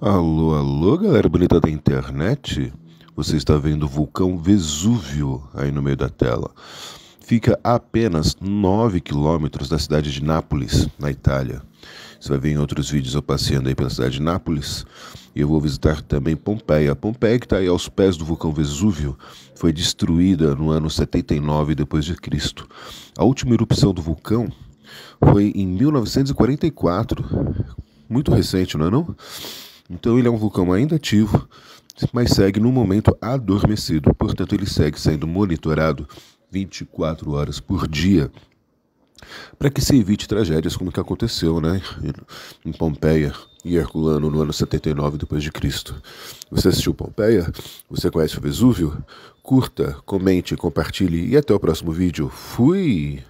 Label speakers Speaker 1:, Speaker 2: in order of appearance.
Speaker 1: Alô, alô, galera bonita da internet. Você está vendo o vulcão Vesúvio aí no meio da tela. Fica a apenas 9 quilômetros da cidade de Nápoles, na Itália. Você vai ver em outros vídeos eu passeando aí pela cidade de Nápoles. E eu vou visitar também Pompeia. Pompeia que está aí aos pés do vulcão Vesúvio foi destruída no ano 79 depois de Cristo. A última erupção do vulcão foi em 1944. Muito recente, não é não? Então ele é um vulcão ainda ativo, mas segue no momento adormecido. Portanto, ele segue sendo monitorado 24 horas por dia para que se evite tragédias como que aconteceu, né, em Pompeia e Herculano no ano 79 depois de Cristo. Você assistiu Pompeia? Você conhece o Vesúvio? Curta, comente, compartilhe e até o próximo vídeo. Fui.